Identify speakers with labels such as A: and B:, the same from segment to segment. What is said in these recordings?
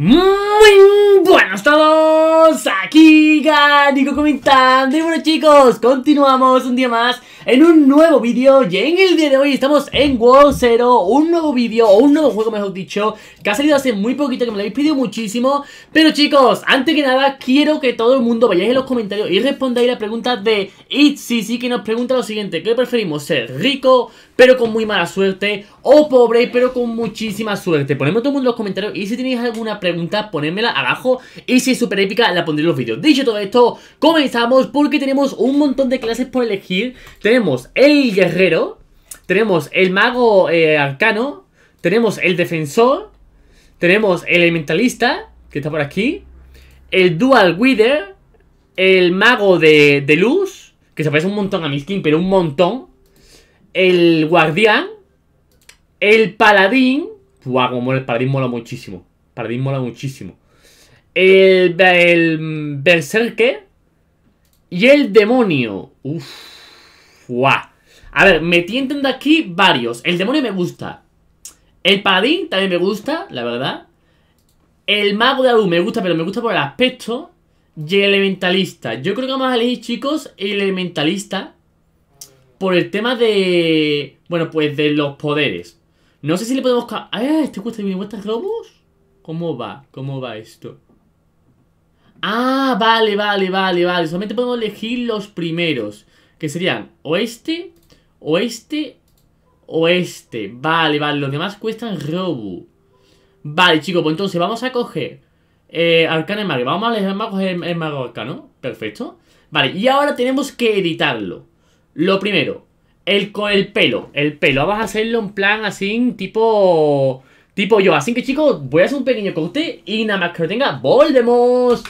A: Mmm. Buenos todos, aquí Ganico comentando y bueno chicos, continuamos un día más en un nuevo vídeo y en el día de hoy estamos en World Zero un nuevo vídeo o un nuevo juego mejor dicho que ha salido hace muy poquito que me lo habéis pedido muchísimo pero chicos, antes que nada quiero que todo el mundo vayáis en los comentarios y respondáis la pregunta de sí que nos pregunta lo siguiente, ¿qué preferimos ser rico pero con muy mala suerte o pobre pero con muchísima suerte? ponemos todo el mundo en los comentarios y si tenéis alguna pregunta ponedmela abajo y si es súper épica la pondré en los vídeos. Dicho todo esto, comenzamos porque tenemos un montón de clases por elegir. Tenemos el guerrero, tenemos el mago eh, arcano, tenemos el defensor, tenemos el elementalista, que está por aquí, el dual wither, el mago de, luz, que se parece un montón a mi skin, pero un montón, el guardián, el paladín, guau, como el paladín mola muchísimo. Paladín mola muchísimo el, Berserker y el demonio. Uf, A ver, me tienden de aquí varios. El demonio me gusta. El paladín también me gusta, la verdad. El mago de alu me gusta, pero me gusta por el aspecto. Y el elementalista. Yo creo que vamos a elegir, chicos, elementalista. Por el tema de... Bueno, pues de los poderes. No sé si le podemos... ¡Ah! ¿Este cuesta de robos? ¿Cómo va? ¿Cómo va esto? Ah, vale, vale, vale, vale. Solamente podemos elegir los primeros. Que serían oeste, oeste, oeste. Vale, vale. Los demás cuestan robo Vale, chicos, pues entonces vamos a coger eh, Arcana y mario, Vamos a coger el, el Arcano. Perfecto. Vale, y ahora tenemos que editarlo. Lo primero, el, el pelo. El pelo. Vamos a hacerlo en plan así, tipo... Tipo yo. Así que chicos, voy a hacer un pequeño corte y nada más que lo tenga, volvemos.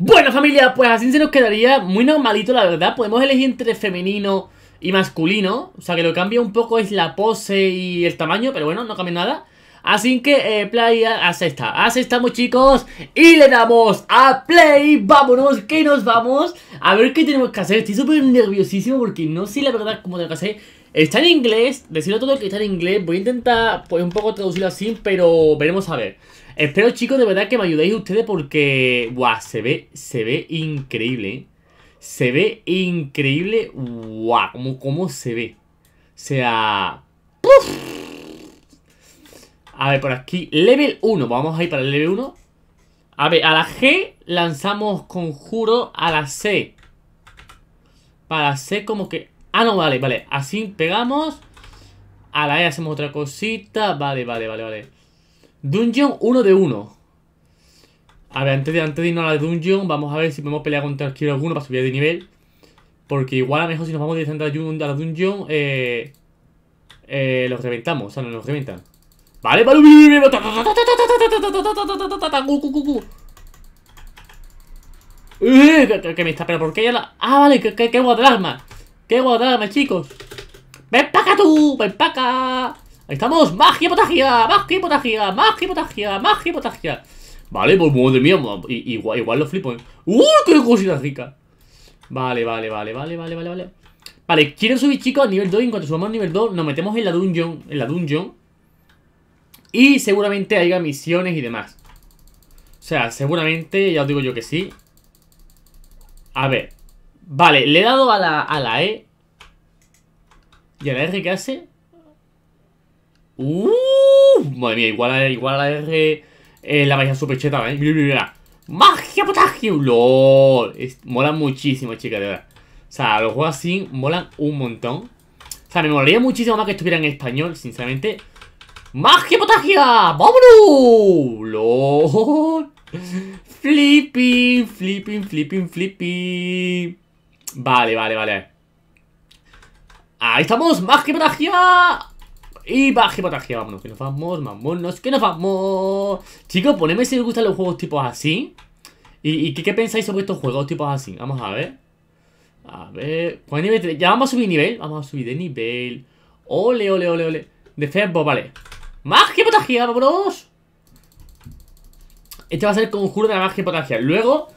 A: Bueno familia, pues así se nos quedaría muy normalito la verdad. Podemos elegir entre femenino y masculino. O sea que lo que cambia un poco es la pose y el tamaño, pero bueno, no cambia nada. Así que eh, Play acepta, aceptamos chicos y le damos a Play, vámonos que nos vamos a ver qué tenemos que hacer, estoy súper nerviosísimo porque no sé la verdad cómo tengo que hacer Está en inglés, decirlo todo que está en inglés, voy a intentar pues un poco traducirlo así, pero veremos a ver Espero, chicos, de verdad que me ayudéis ustedes porque... Buah, Se ve, se ve increíble, ¿eh? Se ve increíble. ¡Guau! ¿Cómo, cómo se ve? O sea... ¡Puf! A ver, por aquí. Level 1. Vamos a ir para el level 1. A ver, a la G lanzamos conjuro. A la C. Para C como que... Ah, no, vale, vale. Así pegamos. A la E hacemos otra cosita. Vale, vale, vale, vale. Dungeon 1 de 1. A ver, antes de, antes de irnos a la Dungeon, vamos a ver si podemos pelear contra el alguno para subir de nivel. Porque igual a lo mejor si nos vamos directamente a la Dungeon, eh, eh, los reventamos. O sea, no nos reventan. Vale, vale, que, que me está, pero ¿por qué ya la.? Ah, vale, que, qué que guadrama. Que guadrama, chicos. ¡Ven paca tú! ¡Ven paca! Ahí estamos. Magia, potagia, magia, potagia, magia, potagia, magia, potagia. Vale, pues madre mía, igual, lo flipo, ¿eh? ¡Uh, qué cosita rica! Vale, vale, vale, vale, vale, vale, vale. Vale, quieren subir chicos a nivel 2 y en cuanto subamos a nivel 2 nos metemos en la dungeon, en la dungeon. Y seguramente haya misiones y demás. O sea, seguramente, ya os digo yo que sí. A ver. Vale, le he dado a la, a la E. ¿Y a la R qué hace? ¡Uh! Madre mía, igual a, igual la R eh, la magia super cheta, ¿eh? Mira, mira, ¡Magia potagio ¡Lol! muchísimo, chicas, de verdad. O sea, los juegos así molan un montón. O sea, me molaría muchísimo más que estuviera en español, sinceramente. ¡Magia potagia! ¡Vámonos! ¡Lol! Flipping, flipping, flipping, flipping. Vale, vale, vale. Ahí estamos, magia potagia. Y potagia, vámonos, que nos vamos, vámonos, que nos vamos. Chicos, ponedme si os gustan los juegos tipo así. ¿Y, qué, pensáis sobre estos juegos tipo así? Vamos a ver. A ver. ¿Cuál nivel? 3? Ya vamos a subir nivel. Vamos a subir de nivel. Ole, ole, ole, ole. De Febo, vale. ¡Magia potagia, vámonos! Este va a ser el conjuro de la magia potagia. Luego,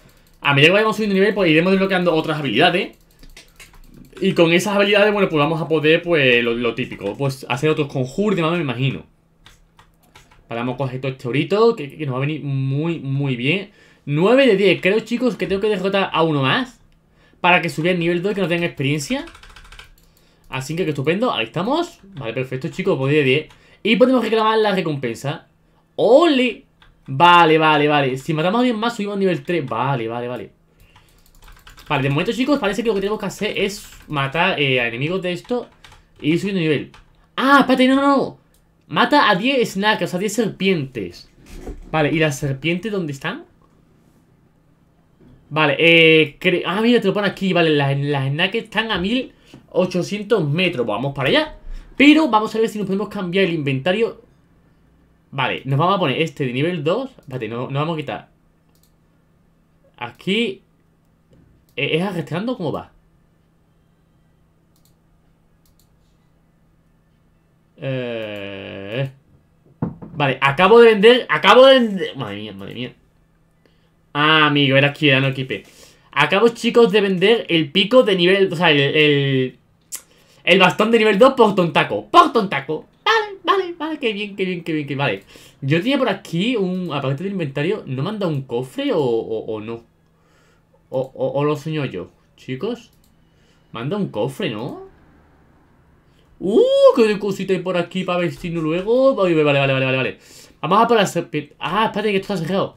A: a medida que vayamos subiendo nivel, pues iremos desbloqueando otras habilidades. Y con esas habilidades, bueno, pues vamos a poder, pues, lo, típico. Pues hacer otros conjuros de demás, me imagino. Paramos con todo este que, que nos va a venir muy, muy bien. 9 de 10. Creo, chicos, que tengo que derrotar a uno más. Para que suba al nivel 2 que no tenga experiencia. Así que, que estupendo. Ahí estamos. Vale, perfecto, chicos. Pues 10 de 10. Y podemos reclamar la recompensa. ¡Ole! Vale, vale, vale. Si matamos a alguien más, subimos a nivel 3. Vale, vale, vale. Vale, de momento, chicos, parece que lo que tenemos que hacer es matar eh, a enemigos de esto y ir subiendo nivel. ¡Ah, espérate! ¡No, no, no! Mata a 10 snacks, a 10 serpientes. Vale, ¿y las serpientes dónde están? Vale, eh... Ah, mira, te lo ponen aquí. Vale, las, las snacks están a 1800 metros. Vamos para allá. Pero vamos a ver si nos podemos cambiar el inventario. Vale, nos vamos a poner este de nivel 2. Espérate, nos no vamos a quitar. Aquí ¿E-, ¿Es arrastrando cómo va? Eh, vale, acabo de vender. Acabo de vender. Madre mía, madre mía. Ah, amigo, era aquí, ya no equipe Acabo, chicos, de vender el pico de nivel. O sea, el. El, bastón de nivel 2 por tontaco. Por tontaco. Vale, vale, vale. Qué bien, qué bien, qué bien, Vale. Yo tenía por aquí un. Aparte del inventario, ¿no manda un cofre o, o no? O, lo sueño yo. Chicos, manda un cofre, ¿no? ¡Uh! Que hay cosita por aquí para no luego. Vale, vale, vale, vale, vale. Vamos a por la serpiente. Ah, espérate, que esto está cerrado.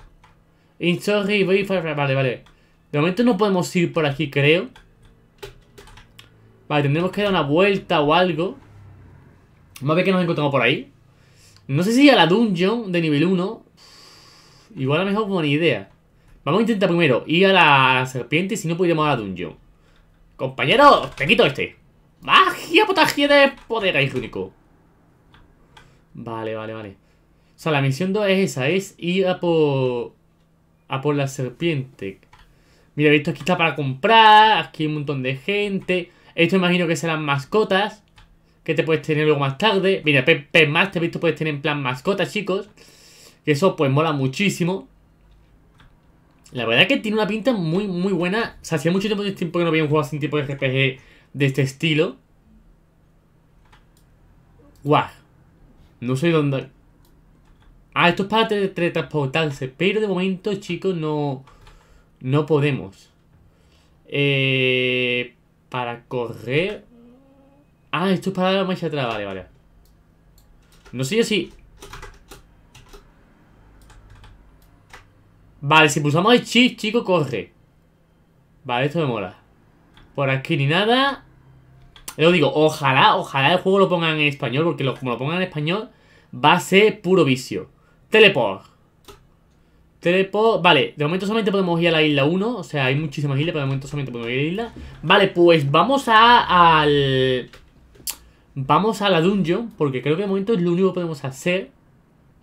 A: In eh, sorry, voy a... Vale, vale. De momento no podemos ir por aquí, creo. Vale, tendremos que dar una vuelta o algo. Vamos a ver qué nos encontramos por ahí. No sé si a la dungeon de nivel 1. Igual a lo mejor buena idea. Vamos a intentar primero ir a la serpiente, si no podríamos a la dungeon. Compañero, te quito este. Magia potagia de poder único. Vale, vale, vale. O sea, la misión 2 es esa, es ir a por... A por la serpiente. Mira, esto aquí está para comprar, aquí hay un montón de gente. Esto imagino que serán mascotas que te puedes tener luego más tarde. Mira, más he visto, puedes tener en plan mascotas, chicos. Que eso pues mola muchísimo. La verdad que tiene una pinta muy, muy buena. O sea, hacía mucho tiempo, que no había un juego así, tipo de RPG de este estilo. Guau. No sé dónde... Ah, esto es para teletransportarse. Pero de momento, chicos, no... No podemos. Eh, para correr... Ah, esto es para la marcha atrás. Vale, vale. No sé yo si... Vale, si pulsamos el chip, chico, corre. Vale, esto me mola. Por aquí ni nada. Yo digo, ojalá, ojalá el juego lo pongan en español, porque como lo pongan en español, va a ser puro vicio. Teleport. Teleport. Vale, de momento solamente podemos ir a la isla 1. O sea, hay muchísimas islas, pero de momento solamente podemos ir a la isla. Vale, pues vamos a al... Vamos a la dungeon, porque creo que de momento es lo único que podemos hacer.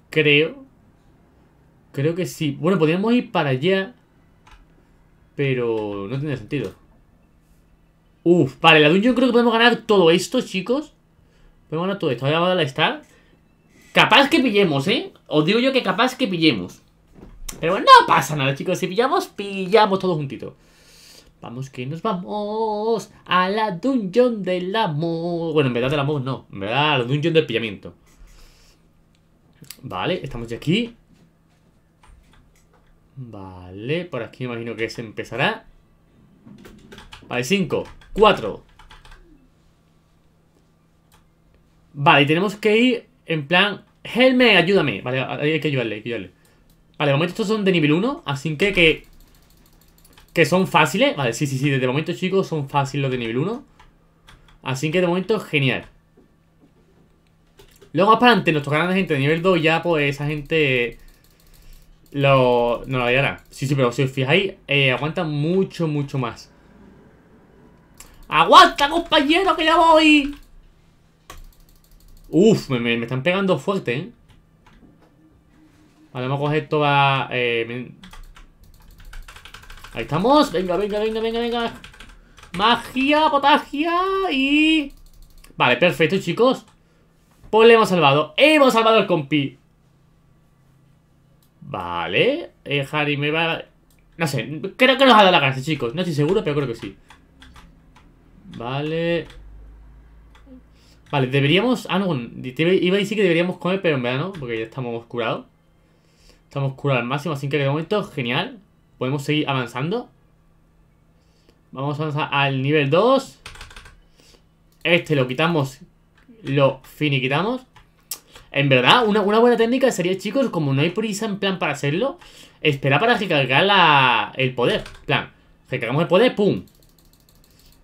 A: Creo. Creo que sí. Bueno, podríamos ir para allá. Pero no tiene sentido. Uf, vale, la dungeon creo que podemos ganar todo esto, chicos. Podemos ganar todo esto. Ahora vamos a la star. Capaz que pillemos, ¿eh? Os digo yo que capaz que pillemos. Pero bueno, no pasa nada, chicos. Si pillamos, pillamos todos juntitos. Vamos que nos vamos a la dungeon del amor. Bueno, en verdad del amor no. En verdad, la dungeon del pillamiento. Vale, estamos ya aquí. Vale, por aquí me imagino que se empezará. Vale, 5, 4. Vale, tenemos que ir en plan... Helme, ayúdame. Vale, hay que ayudarle, hay que ayudarle. Vale, de momento estos son de nivel 1, así que que... Que son fáciles. Vale, sí, sí, sí, desde el momento, chicos, son fáciles los de nivel 1. Así que de momento, genial. Luego, aparte adelante, nos tocarán gente de nivel 2 ya, pues, esa gente lo, no lo nada Sí, sí, pero si os fijáis, eh, aguanta mucho, mucho más. ¡Aguanta, compañero, que ya voy! Uf, me, están pegando fuerte, ¿eh? Vale, vamos a coger toda... Eh, Ahí estamos. Venga, venga, venga, venga, venga. Magia, potagia y... Vale, perfecto, chicos. Pues le hemos salvado. Hemos salvado al compi. Vale. Eh, Harry me va... No sé, creo que nos ha dado la gracia, este chicos. No estoy seguro, pero creo que sí. Vale. Vale, deberíamos... Ah, no, iba a decir que deberíamos comer, pero en verano, porque ya estamos curados. Estamos curados al máximo, así que de momento, genial. Podemos seguir avanzando. Vamos a avanzar al nivel 2. Este lo quitamos, lo finiquitamos. En verdad, una, buena técnica sería, chicos, como no hay prisa en plan para hacerlo, esperar para recargar la, el poder. En plan, recargamos el poder, ¡pum!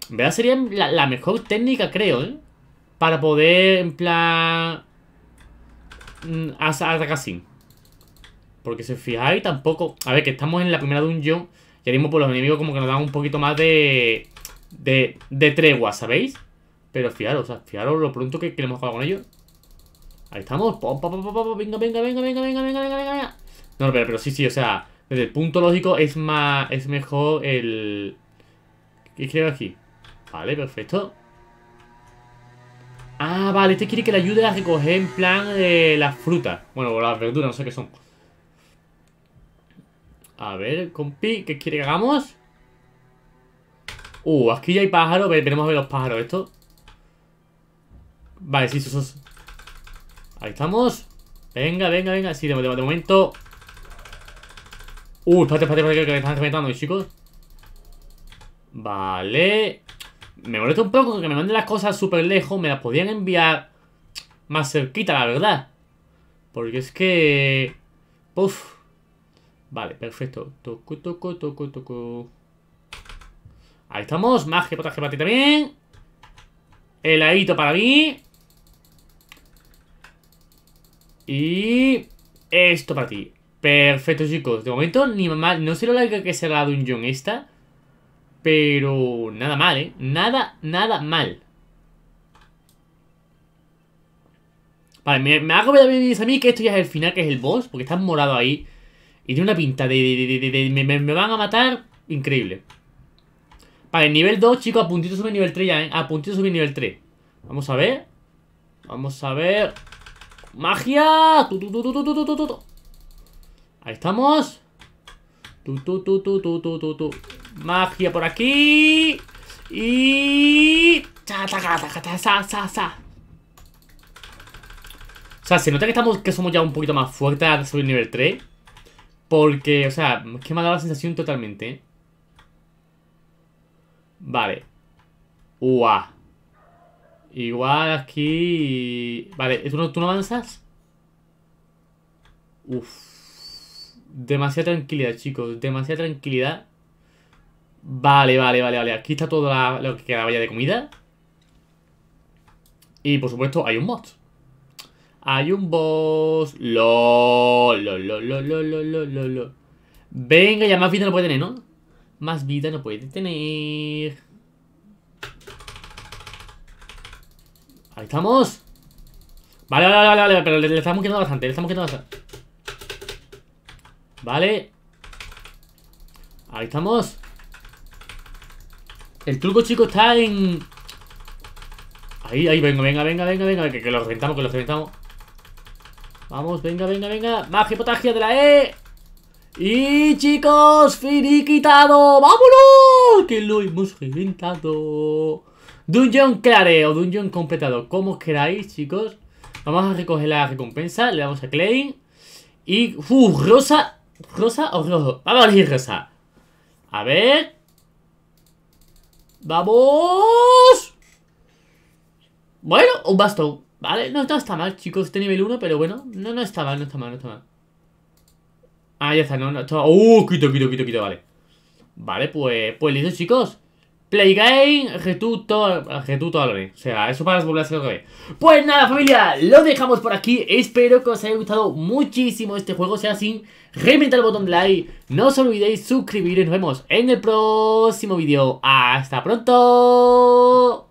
A: En verdad sería la, mejor técnica, creo, ¿eh? Para poder, en plan... Atacar mm, así. Porque si os fijáis, tampoco... A ver, que estamos en la primera dungeon y ahora mismo por pues los enemigos como que nos dan un poquito más de... De, de tregua, ¿sabéis? Pero fijaros, o sea, fijaros lo pronto que, queremos jugar con ellos Ahí estamos. Venga, venga, venga, venga, venga, venga, venga, venga, No, pero, pero sí, sí, o sea, desde el punto lógico es más. Es mejor el. ¿Qué creo aquí? Vale, perfecto. Ah, vale, este quiere que le ayude a recoger en plan de eh, las frutas. Bueno, o las verduras, no sé qué son. A ver, compi, ¿qué quiere que hagamos? Uh, aquí ya hay pájaros. Veremos a ver los pájaros, esto. Vale, sí, esos, Ahí estamos. Venga, venga, venga. Sí, de, momento. Uh, espérate, espérate, espérate, que me están reventando, chicos. Vale. Me molesta un poco que me manden las cosas súper lejos. Me las podían enviar más cerquita, la verdad. Porque es que... Uf. Vale, perfecto. Toco, toco, toco, toco. Ahí estamos. Magia, potaje para ti también. Heladito para mí. Y esto para ti. Perfecto, chicos. De momento, ni mal. No sé lo larga que será la dungeon esta. Pero nada mal, ¿eh? Nada, nada mal. Vale, me, me hago ver a mí que esto ya es el final, que es el boss. Porque está morado ahí. Y tiene una pinta de... me, me, van a matar. Increíble. Vale, nivel 2, chicos. A puntito sube nivel 3 ya, ¿eh? A puntito sube nivel 3. Vamos a ver. Vamos a ver. ¡Magia! ¡Tu, tu, tu, Ahí estamos. Magia por aquí. Y... O sea, se nota que, estamos, que somos ya un poquito más fuertes Sobre el nivel 3. Porque, o sea, es que me ha dado la sensación totalmente. Vale. Uah. Igual aquí... Vale, ¿tú no, avanzas? Uff... Demasiada tranquilidad, chicos. Demasiada tranquilidad. Vale, vale, vale, vale. Aquí está todo lo que queda ya de comida. Y por supuesto, hay un boss. Hay un boss. lo lo lo lo lo lo lo Venga, ya más vida no puede tener, ¿no? Más vida no puede tener. Ahí estamos. Vale, vale, vale, vale, pero le, estamos quitando bastante, le estamos quitando bastante. Vale. Ahí estamos. El truco, chicos está en... Ahí, ahí, venga, venga, venga, venga, venga, que, que lo reventamos, que lo reventamos. Vamos, venga, venga, venga. Magia potagia de la E. Y chicos, finiquitado. ¡Vámonos! Que lo hemos reventado. Dungeon clare o dungeon completado, como queráis, chicos. Vamos a recoger la recompensa, le damos a claim. Y, uh, rosa, rosa o rojo. Vamos a elegir rosa. A ver. ¡Vamos! Bueno, un bastón. Vale, no, está mal, chicos, este nivel 1, pero bueno, no, no está mal, no está mal, no está mal. Ah, ya está, no, no está ¡Uh! Quito, quito, quito, quito, vale. Vale, pues, pues listo, chicos. Play game, retuto, retuto O sea, eso para las poblaciones que ve. Pues nada, familia, lo dejamos por aquí. Espero que os haya gustado muchísimo este juego. Sea así, reventa el botón de like. No os olvidéis suscribir y Nos vemos en el próximo vídeo. Hasta pronto.